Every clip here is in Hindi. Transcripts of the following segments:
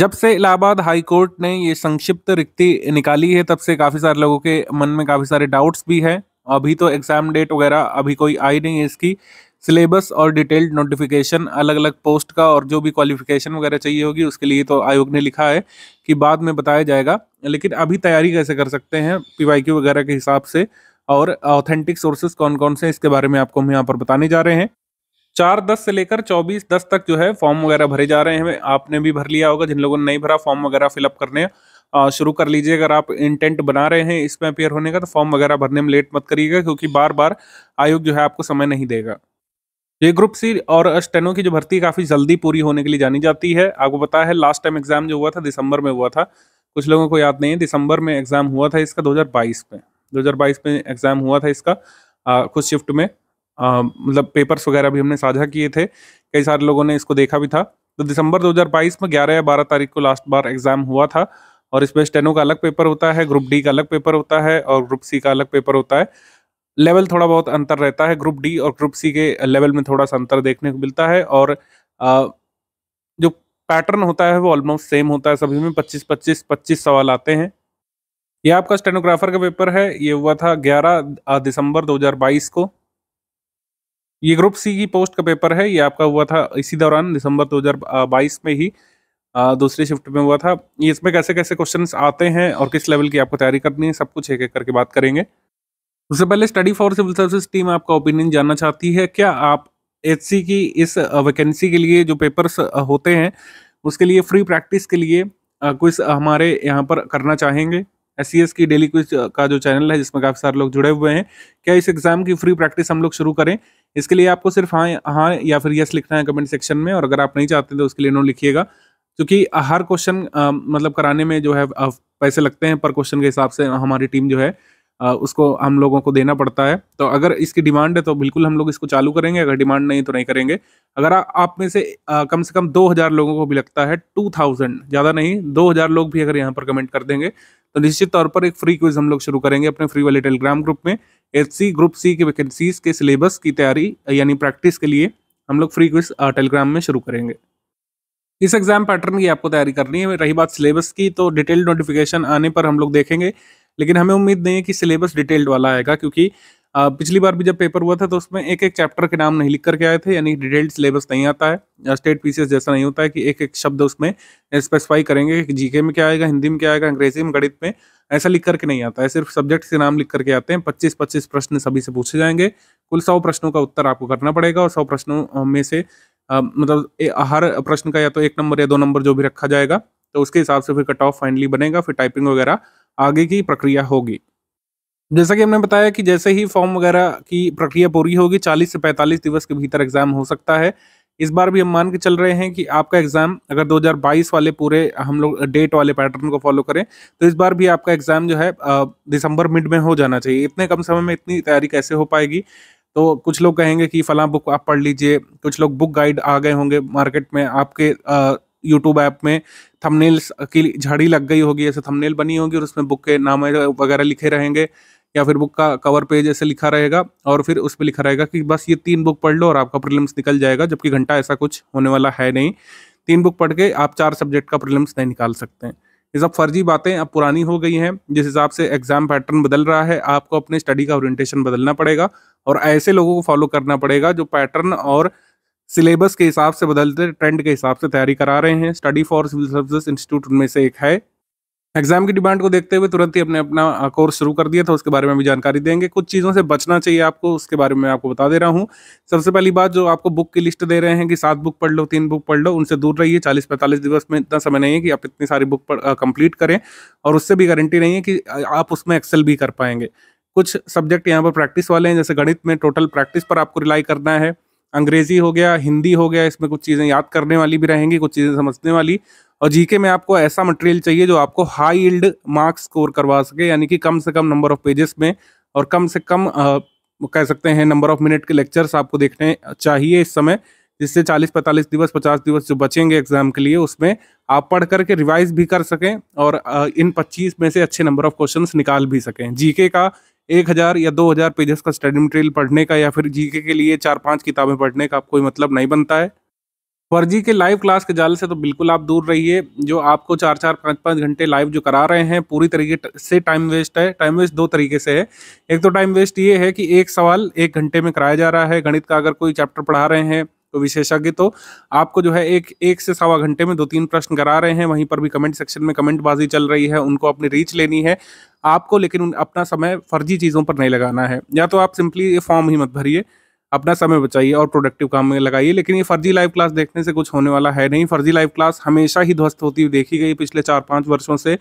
जब से इलाहाबाद हाई कोर्ट ने ये संक्षिप्त रिक्ति निकाली है तब से काफ़ी सारे लोगों के मन में काफ़ी सारे डाउट्स भी हैं अभी तो एग्ज़ाम डेट वगैरह अभी कोई आई नहीं है इसकी सिलेबस और डिटेल्ड नोटिफिकेशन अलग अलग पोस्ट का और जो भी क्वालिफिकेशन वगैरह चाहिए होगी उसके लिए तो आयोग ने लिखा है कि बाद में बताया जाएगा लेकिन अभी तैयारी कैसे कर सकते हैं पी वगैरह के हिसाब से और ऑथेंटिक सोर्सेज कौन कौन से इसके बारे में आपको हम यहाँ पर बताने जा रहे हैं चार दस से लेकर चौबीस दस तक जो है फॉर्म वगैरह भरे जा रहे हैं आपने भी भर लिया होगा जिन लोगों ने नहीं भरा फॉर्म वगैरह फिलअप करने शुरू कर लीजिए अगर आप इंटेंट बना रहे हैं इसमें अपेयर होने का तो फॉर्म वगैरह भरने में लेट मत करिएगा क्योंकि बार बार आयोग जो है आपको समय नहीं देगा ये ग्रुप सी और स्टेनो की जो भर्ती काफ़ी जल्दी पूरी होने के लिए जानी जाती है आपको पता है लास्ट टाइम एग्जाम जो हुआ था दिसंबर में हुआ था कुछ लोगों को याद नहीं है दिसंबर में एग्जाम हुआ था इसका 2022 में 2022 में एग्जाम हुआ था इसका आ, कुछ शिफ्ट में मतलब पेपर्स वगैरह भी हमने साझा किए थे कई सारे लोगों ने इसको देखा भी था तो दिसंबर 2022 में 11 या 12 तारीख को लास्ट बार एग्जाम हुआ था और इसमें स्टेनो का अलग पेपर होता है ग्रुप डी का अलग पेपर होता है और ग्रुप सी का अलग पेपर होता है लेवल थोड़ा बहुत अंतर रहता है ग्रुप डी और ग्रुप सी के लेवल में थोड़ा सा अंतर देखने को मिलता है और आ, जो पैटर्न होता है वो ऑलमोस्ट सेम होता है सभी में 25 25 25 सवाल आते हैं ये आपका स्टेनोग्राफर का पेपर है ये हुआ था 11 दिसंबर 2022 को ये ग्रुप सी की पोस्ट का पेपर है ये आपका हुआ था इसी दौरान दिसंबर 2022 में ही दूसरी शिफ्ट में हुआ था इसमें कैसे कैसे क्वेश्चन आते हैं और किस लेवल की आपको तैयारी करनी है सब कुछ एक एक करके बात करेंगे उससे पहले study for civil service team आपका ओपिनियन जानना चाहती है क्या आप एच की इस वैकेंसी के लिए जो पेपर्स होते हैं उसके लिए फ्री प्रैक्टिस के लिए कुछ हमारे यहाँ पर करना चाहेंगे एस सी एस की डेली क्विज का जो चैनल है जिसमें काफ़ी सारे लोग जुड़े हुए हैं क्या इस एग्ज़ाम की फ्री प्रैक्टिस हम लोग शुरू करें इसके लिए आपको सिर्फ हाँ हाँ या फिर यस लिखना है कमेंट सेक्शन में और अगर आप नहीं चाहते तो उसके लिए नो लिखिएगा क्योंकि हर क्वेश्चन मतलब कराने में जो है पैसे लगते हैं पर क्वेश्चन के हिसाब से हमारी टीम जो है उसको हम लोगों को देना पड़ता है तो अगर इसकी डिमांड है तो बिल्कुल हम लोग इसको चालू करेंगे अगर डिमांड नहीं तो नहीं करेंगे अगर आ, आप में से आ, कम से कम 2000 लोगों को भी लगता है 2000 ज़्यादा नहीं 2000 लोग भी अगर यहाँ पर कमेंट कर देंगे तो निश्चित तौर पर एक फ्री क्विज हम लोग शुरू करेंगे अपने फ्री वाले टेलीग्राम ग्रुप में एच सी ग्रुप सी के वैकेंसीज के सिलेबस की तैयारी यानी प्रैक्टिस के लिए हम लोग फ्री क्विज टेलीग्राम में शुरू करेंगे इस एग्जाम पैटर्न की आपको तैयारी करनी है रही बात सिलेबस की तो डिटेल नोटिफिकेशन आने पर हम लोग देखेंगे लेकिन हमें उम्मीद नहीं है कि सिलेबस डिटेल्ड वाला आएगा क्योंकि पिछली बार भी जब पेपर हुआ था तो उसमें एक एक चैप्टर के नाम नहीं लिख करके आए थे यानी डिटेल्ड सिलेबस नहीं आता है स्टेट पीसीएस जैसा नहीं होता है कि एक एक शब्द उसमें स्पेसिफाई करेंगे कि जीके में क्या आएगा हिंदी में क्या आएगा अंग्रेजी में गणित में ऐसा लिख करके नहीं आता है सिर्फ सब्जेक्ट के नाम लिख करके आते हैं पच्चीस पच्चीस प्रश्न सभी से पूछे जाएंगे कुल सौ प्रश्नों का उत्तर आपको करना पड़ेगा और सौ प्रश्नों में से मतलब हर प्रश्न का या तो एक नंबर या दो नंबर जो भी रखा जाएगा तो उसके हिसाब से फिर कट ऑफ फाइनली बनेगा फिर टाइपिंग वगैरह आगे की प्रक्रिया होगी जैसा कि हमने बताया कि जैसे ही फॉर्म वगैरह की प्रक्रिया पूरी होगी 40 से 45 दिवस के भीतर एग्जाम हो सकता है इस बार भी हम मान के चल रहे हैं कि आपका एग्जाम अगर 2022 वाले पूरे हम लोग डेट वाले पैटर्न को फॉलो करें तो इस बार भी आपका एग्जाम जो है दिसंबर मिड में हो जाना चाहिए इतने कम समय में इतनी तैयारी कैसे हो पाएगी तो कुछ लोग कहेंगे कि फला बुक आप पढ़ लीजिए कुछ लोग बुक गाइड आ गए होंगे मार्केट में आपके यूट्यूब ऐप में थंबनेल्स की झाड़ी लग गई होगी ऐसे थंबनेल बनी होगी और उसमें बुक के नाम वगैरह लिखे रहेंगे या फिर बुक का कवर पेज ऐसे लिखा रहेगा और फिर उस पर लिखा रहेगा कि बस ये तीन बुक पढ़ लो और आपका प्रिलिम्स निकल जाएगा जबकि घंटा ऐसा कुछ होने वाला है नहीं तीन बुक पढ़ के आप चार सब्जेक्ट का प्रिलिम्स नहीं निकाल सकते ये सब फर्जी बातें अब पुरानी हो गई हैं जिस हिसाब से एग्जाम पैटर्न बदल रहा है आपको अपने स्टडी का ओरिएंटेशन बदलना पड़ेगा और ऐसे लोगों को फॉलो करना पड़ेगा जो पैटर्न और सिलेबस के हिसाब से बदलते ट्रेंड के हिसाब से तैयारी करा रहे हैं study for civil service institute उनमें से एक है एग्जाम की डिमांड को देखते हुए तुरंत ही अपने अपना कोर्स शुरू कर दिया था उसके बारे में भी जानकारी देंगे कुछ चीज़ों से बचना चाहिए आपको उसके बारे में आपको बता दे रहा हूँ सबसे पहली बात जो आपको बुक की लिस्ट दे रहे हैं कि सात बुक पढ़ लो तीन बुक पढ़ लो उनसे दूर रहिए चालीस पैंतालीस दिवस में इतना समय नहीं है कि आप इतनी सारी बुक कंप्लीट करें और उससे भी गारंटी नहीं है कि आप उसमें एक्सेल भी कर पाएंगे कुछ सब्जेक्ट यहाँ पर प्रैक्टिस वाले हैं जैसे गणित में टोटल प्रैक्टिस पर आपको रिलाई करना है अंग्रेजी हो गया हिंदी हो गया इसमें कुछ चीज़ें याद करने वाली भी रहेंगी कुछ चीज़ें समझने वाली और जीके में आपको ऐसा मटेरियल चाहिए जो आपको हाई इल्ड मार्क्स स्कोर करवा सके यानी कि कम से कम नंबर ऑफ पेजेस में और कम से कम आ, कह सकते हैं नंबर ऑफ मिनट के लेक्चर्स आपको देखने चाहिए इस समय जिससे 40-45 दिवस 50 दिवस जो बचेंगे एग्जाम के लिए उसमें आप पढ़ करके रिवाइज भी कर सकें और इन 25 में से अच्छे नंबर ऑफ क्वेश्चंस निकाल भी सकें जीके का एक हज़ार या दो हज़ार पेजेस का स्टडी मटेरियल पढ़ने का या फिर जीके के लिए चार पांच किताबें पढ़ने का कोई मतलब नहीं बनता है फर्जी के लाइव क्लास के जाल से तो बिल्कुल आप दूर रहिए जो आपको चार चार पाँच पाँच घंटे लाइव जो करा रहे हैं पूरी तरीके से टाइम वेस्ट है टाइम वेस्ट दो तरीके से है एक तो टाइम वेस्ट ये है कि एक सवाल एक घंटे में कराया जा रहा है गणित का अगर कोई चैप्टर पढ़ा रहे हैं तो विशेषज्ञ तो आपको जो है एक एक से सवा घंटे में दो तीन प्रश्न करा रहे हैं वहीं पर भी कमेंट सेक्शन में कमेंटबाजी चल रही है उनको अपनी रीच लेनी है आपको लेकिन अपना समय फर्जी चीज़ों पर नहीं लगाना है या तो आप सिंपली ये फॉर्म ही मत भरिए अपना समय बचाइए और प्रोडक्टिव काम में लगाइए लेकिन ये फर्जी लाइव क्लास देखने से कुछ होने वाला है नहीं फर्जी लाइव क्लास हमेशा ही ध्वस्त होती हुई देखी गई पिछले चार पाँच वर्षों से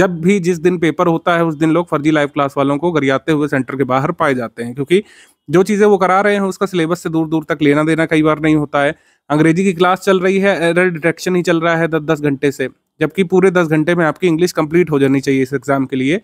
जब भी जिस दिन पेपर होता है उस दिन लोग फर्जी लाइव क्लास वालों को गरियाते हुए सेंटर के बाहर पाए जाते हैं क्योंकि जो चीज़ें वो करा रहे हैं उसका सिलेबस से दूर दूर तक लेना देना कई बार नहीं होता है अंग्रेजी की क्लास चल रही है एरर डिटेक्शन ही चल रहा है दस दस घंटे से जबकि पूरे दस घंटे में आपकी इंग्लिश कंप्लीट हो जानी चाहिए इस एग्ज़ाम के लिए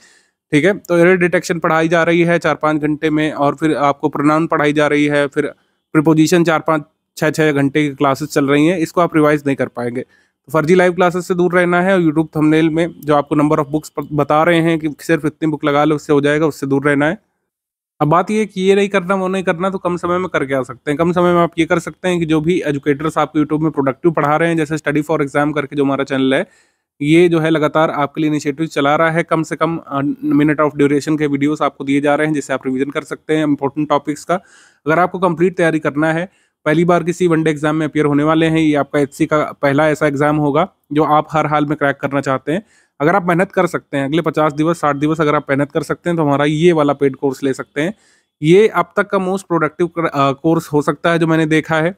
ठीक है तो एरर डिटेक्शन पढ़ाई जा रही है चार पाँच घंटे में और फिर आपको प्रोनाउन पढ़ाई जा रही है फिर प्रिपोजिशन चार पाँच छः छः घंटे की क्लासेस चल रही हैं इसको आप रिवाइज नहीं कर पाएंगे तो फर्जी लाइव क्लासेस से दूर रहना है और यूट्यूब थंबनेल में जो आपको नंबर ऑफ बुक्स बता रहे हैं कि सिर्फ इतनी बुक लगा लो उससे हो जाएगा उससे दूर रहना है अब बात यह है कि ये नहीं करना वो नहीं करना तो कम समय में करके आ सकते हैं कम समय में आप ये कर सकते हैं कि जो भी एजुकेटर्स आपको यूट्यूब में प्रोडक्टिव पढ़ा रहे हैं जैसे स्टडी फॉर एग्जाम करके जो हमारा चैनल है ये जो है लगातार आपके लिए इनिशिएटिव चला रहा है कम से कम मिनट ऑफ ड्यूरेशन के वीडियोस आपको दिए जा रहे हैं जिससे आप रिवीजन कर सकते हैं इंपॉर्टेंट टॉपिक्स का अगर आपको कंप्लीट तैयारी करना है पहली बार किसी वनडे एग्जाम में अपेयर होने वाले हैं ये आपका एच का पहला ऐसा एग्जाम होगा जो आप हर हाल में क्रैक करना चाहते हैं अगर आप मेहनत कर सकते हैं अगले पचास दिवस साठ दिवस अगर आप मेहनत कर सकते हैं तो हमारा ये वाला पेड कोर्स ले सकते हैं ये अब तक का मोस्ट प्रोडक्टिव कोर्स हो सकता है जो मैंने देखा है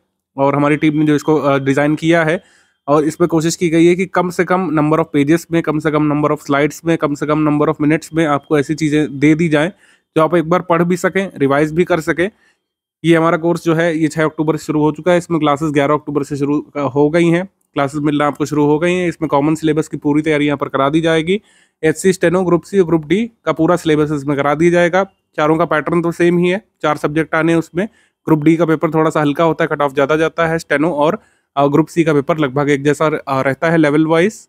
और हमारी टीम ने जो इसको डिज़ाइन किया है और इस पर कोशिश की गई है कि कम से कम नंबर ऑफ पेजेस में कम से कम नंबर ऑफ स्लाइड्स में कम से कम नंबर ऑफ मिनट्स में आपको ऐसी चीज़ें दे दी जाएँ जो आप एक बार पढ़ भी सकें रिवाइज भी कर सकें ये हमारा कोर्स जो है ये छः अक्टूबर से शुरू हो चुका है इसमें क्लासेस ग्यारह अक्टूबर से शुरू हो गई हैं क्लासेस मिलना आपको शुरू हो गई हैं इसमें कॉमन सिलेबस की पूरी तैयारी यहाँ पर करा दी जाएगी H C steno group C और ग्रुप डी का पूरा सिलेबस इसमें करा दिया जाएगा चारों का पैटर्न तो सेम ही है चार सब्जेक्ट आने उसमें ग्रुप डी का पेपर थोड़ा सा हल्का होता है कट ऑफ ज़्यादा जाता है स्टेनो और ग्रुप सी का पेपर लगभग एक जैसा रहता है level wise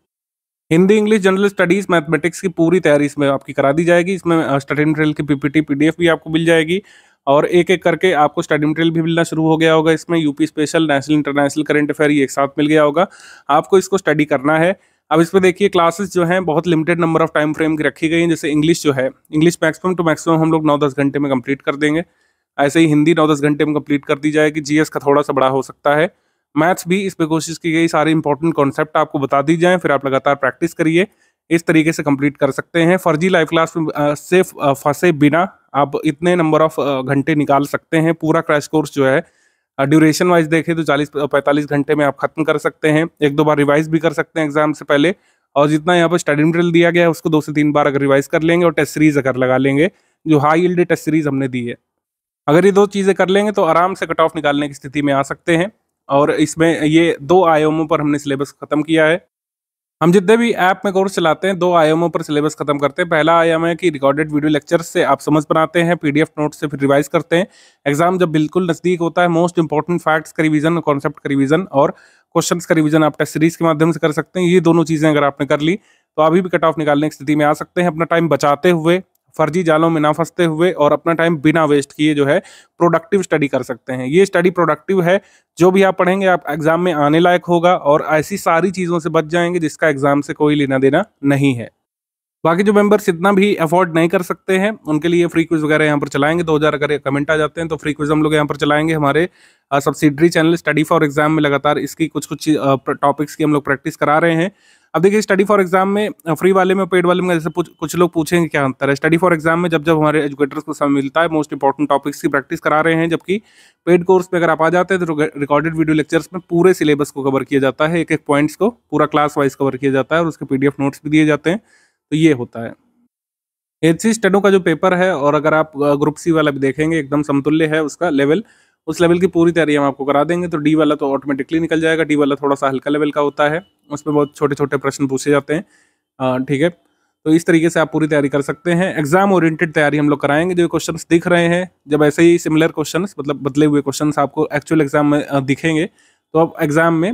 Hindi English general studies mathematics की पूरी तैयारी इसमें आपकी करा दी जाएगी इसमें स्टडी मटेरियल की पीपीटी पीडीएफ भी आपको मिल जाएगी और एक एक करके आपको स्टडी मटेरियल भी मिलना शुरू हो गया होगा इसमें UP special national international current affair ये एक साथ मिल गया होगा आपको इसको स्टडी करना है अब इसमें देखिए क्लासेस जो हैं बहुत limited number of time frame की रखी गई हैं जैसे इंग्लिश जो है इंग्लिश मैक्सिमम टू मैक्सिमम हम लोग नौ दस घंटे में कंप्लीट कर देंगे ऐसे ही हिंदी नौ दस घंटे में कंप्लीट कर दी जाएगी जीएस का थोड़ा सा बड़ा हो सकता है मैथ्स भी इस पर कोशिश की गई सारे इंपॉर्टेंट कॉन्सेप्ट आपको बता दी जाए फिर आप लगातार प्रैक्टिस करिए इस तरीके से कंप्लीट कर सकते हैं फर्जी लाइव क्लास से फंसे बिना आप इतने नंबर ऑफ घंटे निकाल सकते हैं पूरा क्रैश कोर्स जो है ड्यूरेशन वाइज देखें तो 40 45 घंटे में आप खत्म कर सकते हैं एक दो बार रिवाइज भी कर सकते हैं एग्जाम से पहले और जितना यहाँ पर स्टडी मटेरियल दिया गया है उसको दो से तीन बार अगर रिवाइज कर लेंगे और टेस्ट सीरीज अगर लगा लेंगे जो हाई इल्ड टेस्ट सीरीज हमने दी है अगर ये दो चीज़ें कर लेंगे तो आराम से कट ऑफ निकालने की स्थिति में आ सकते हैं और इसमें ये दो आयामों पर हमने सिलेबस खत्म किया है हम जितने भी ऐप में कोर्स चलाते हैं दो आयामों पर सिलेबस खत्म करते हैं पहला आयाम है कि रिकॉर्डेड वीडियो लेक्चर से आप समझ बनाते हैं पीडीएफ नोट से फिर रिवाइज करते हैं एग्जाम जब बिल्कुल नज़दीक होता है मोस्ट इंपॉर्टेंट फैक्ट्स का रिविजन कॉन्सेप्ट का रिविजन और क्वेश्चन का रिविजन आप टेस्ट सीरीज के माध्यम से कर सकते हैं ये दोनों चीज़ें अगर आपने कर ली तो अभी भी कट ऑफ निकालने की स्थिति में आ सकते हैं अपना टाइम बचाते हुए फर्जी जालों में ना फंसते हुए और अपना टाइम बिना वेस्ट किए जो है प्रोडक्टिव स्टडी कर सकते हैं ये स्टडी प्रोडक्टिव है जो भी आप पढ़ेंगे आप एग्जाम में आने लायक होगा और ऐसी सारी चीज़ों से बच जाएंगे जिसका एग्जाम से कोई लेना देना नहीं है बाकी जो मेंबर्स इतना भी अफोर्ड नहीं कर सकते हैं उनके लिए फ्री क्विज वगैरह यहाँ पर चलाएंगे दो हज़ार अगर कमेंट आ जाते हैं तो फ्री क्विज हम लोग यहाँ पर चलाएंगे हमारे subsidiary channel study for exam में लगातार इसकी कुछ कुछ टॉपिक्स की हम लोग प्रैक्टिस करा रहे हैं अब देखिए स्टडी फॉर एग्जाम में फ्री वाले में पेड वाले में जैसे कुछ लोग पूछेंगे क्या अंतर है स्टडी फॉर एग्जाम में जब जब हमारे एजुकेटर्स को समय मिलता है मोस्ट इंपॉर्टेंट टॉपिक्स की प्रैक्टिस करा रहे हैं जबकि पेड कोर्स में अगर आप आ जाते हैं तो रिकॉर्डेड वीडियो लेक्चर्स में पूरे सिलेबस को कवर किया जाता है एक एक पॉइंट्स को पूरा क्लास वाइज कवर किया जाता है और उसके पी नोट्स भी दिए जाते हैं तो ये होता है एच सी का जो पेपर है और अगर आप ग्रुप सी वाला भी देखेंगे एकदम समतुल्य है उसका लेवल उस लेवल की पूरी तैयारी हम आपको करा देंगे तो डी वाला तो ऑटोमेटिकली निकल जाएगा डी वाला थोड़ा सा हल्का लेवल का होता है उसमें बहुत छोटे छोटे प्रश्न पूछे जाते हैं ठीक है तो इस तरीके से आप पूरी तैयारी कर सकते हैं एग्जाम ओरिएंटेड तैयारी हम लोग कराएंगे जो क्वेश्चन दिख रहे हैं जब ऐसे ही सिमिलर क्वेश्चन मतलब बदले हुए क्वेश्चन आपको एक्चुअल एग्जाम में दिखेंगे तो आप एग्जाम में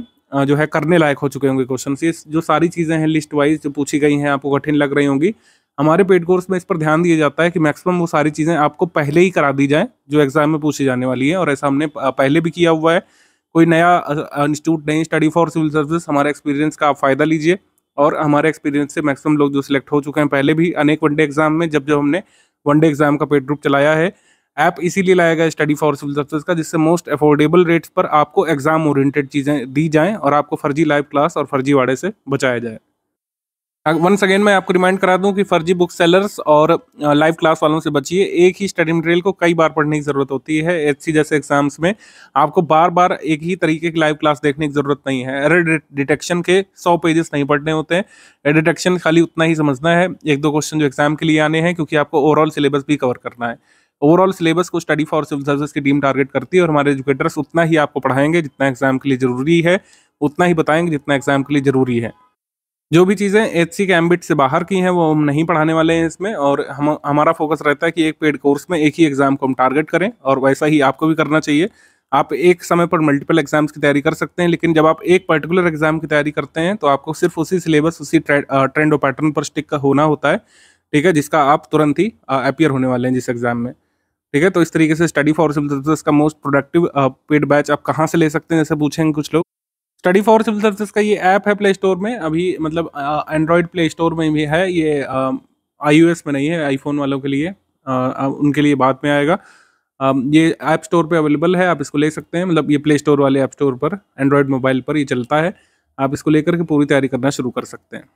जो है करने लायक हो चुके होंगे क्वेश्चन ये जो सारी चीज़ें हैं लिस्ट वाइज जो पूछी गई हैं आपको कठिन लग रही होंगी हमारे पेड कोर्स में इस पर ध्यान दिया जाता है कि मैक्सिमम वो सारी चीज़ें आपको पहले ही करा दी जाएँ जो एग्ज़ाम में पूछी जाने वाली है और ऐसा हमने पहले भी किया हुआ है कोई नया इंस्टीट्यूट नहीं स्टडी फॉर सिविल सर्विस हमारे एक्सपीरियंस का आप फ़ायदा लीजिए और हमारे एक्सपीरियंस से मैक्सिमम लोग जो सिलेक्ट हो चुके हैं पहले भी अनेक वनडे एग्ज़ाम में जब जब हमने वनडे एग्ज़ाम का पेड ग्रुप चलाया है ऐप इसीलिए लाया गया स्टडी फॉर सिविल सर्विस का जिससे मोस्ट अफोर्डेबल रेट्स पर आपको एग्ज़ाम ओरिएंटेड चीज़ें दी जाएँ और आपको फर्जी लाइव क्लास और फर्जी वाड़े से बचाया जाए वंस अगेन मैं आपको रिमाइंड करा दूं कि फर्जी बुक सेलर्स और लाइव क्लास वालों से बचिए एक ही स्टडी मटेरियल को कई बार पढ़ने की ज़रूरत होती है एच जैसे एग्जाम्स में आपको बार बार एक ही तरीके की लाइव क्लास देखने की ज़रूरत नहीं है एरर डिटेक्शन के सौ पेजेस नहीं पढ़ने होते हैं डिटेक्शन खाली उतना ही समझना है एक दो क्वेश्चन जो एग्जाम के लिए आने हैं क्योंकि आपको ओवरऑल सिलेबस भी कवर करना है ओवरऑल सिलेबस को स्टडी फॉर सिविल सर्विस की टीम टारगेट करती है और हमारे एजुकेटर्स उतना ही आपको पढ़ाएंगे जितना एग्जाम के लिए ज़रूरी है उतना ही बताएंगे जितना एग्जाम के लिए ज़रूरी है जो भी चीज़ें एच सी के एम्बिट से बाहर की हैं वो हम नहीं पढ़ाने वाले हैं इसमें और हम हमारा फोकस रहता है कि एक पेड कोर्स में एक ही एग्ज़ाम को हम टारगेट करें और वैसा ही आपको भी करना चाहिए आप एक समय पर मल्टीपल एग्जाम्स की तैयारी कर सकते हैं लेकिन जब आप एक पर्टिकुलर एग्जाम की तैयारी करते हैं तो आपको सिर्फ उसी सिलेबस उसी ट्रेंड और पैटर्न पर स्टिक का होना होता है ठीक है जिसका आप तुरंत ही अपियर होने वाले हैं जिस एग्जाम में ठीक है तो इस तरीके से स्टडी फॉर सिलेबस का मोस्ट प्रोडक्टिव पेड बैच आप कहाँ से ले सकते हैं जैसे पूछेंगे कुछ लोग स्टडी फॉर सिविल सर्विस का ये ऐप है प्ले स्टोर में अभी मतलब एंड्रॉयड प्ले स्टोर में भी है ये आई में नहीं है आईफोन वालों के लिए आ, उनके लिए बाद में आएगा आ, ये ऐप स्टोर पे अवेलेबल है आप इसको ले सकते हैं मतलब ये प्ले स्टोर वाले ऐप स्टोर पर एंड्रॉयड मोबाइल पर ये चलता है आप इसको लेकर के पूरी तैयारी करना शुरू कर सकते हैं